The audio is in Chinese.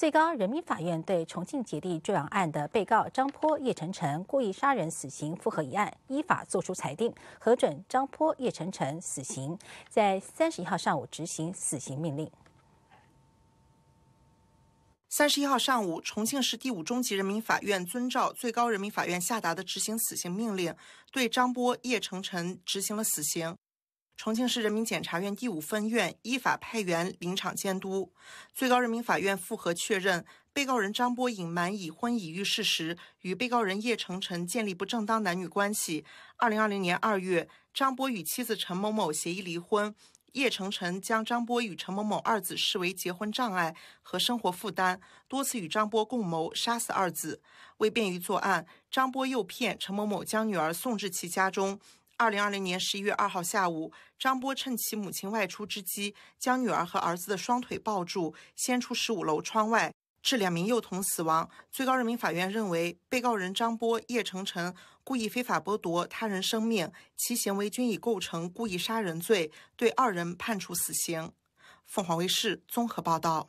最高人民法院对重庆姐弟坠亡案的被告张波、叶晨晨故意杀人死刑复核一案，依法作出裁定，核准张波、叶晨晨死刑，在三十一号上午执行死刑命令。三十一号上午，重庆市第五中级人民法院遵照最高人民法院下达的执行死刑命令，对张波、叶晨晨执行了死刑。重庆市人民检察院第五分院依法派员临场监督。最高人民法院复核确认，被告人张波隐瞒已婚已育事实，与被告人叶成成建立不正当男女关系。二零二零年二月，张波与妻子陈某某协议离婚。叶成成将张波与陈某某二子视为结婚障碍和生活负担，多次与张波共谋杀死二子。为便于作案，张波诱骗陈某某将女儿送至其家中。二零二零年十一月二号下午，张波趁其母亲外出之机，将女儿和儿子的双腿抱住，掀出十五楼窗外，致两名幼童死亡。最高人民法院认为，被告人张波、叶成成故意非法剥夺他人生命，其行为均已构成故意杀人罪，对二人判处死刑。凤凰卫视综合报道。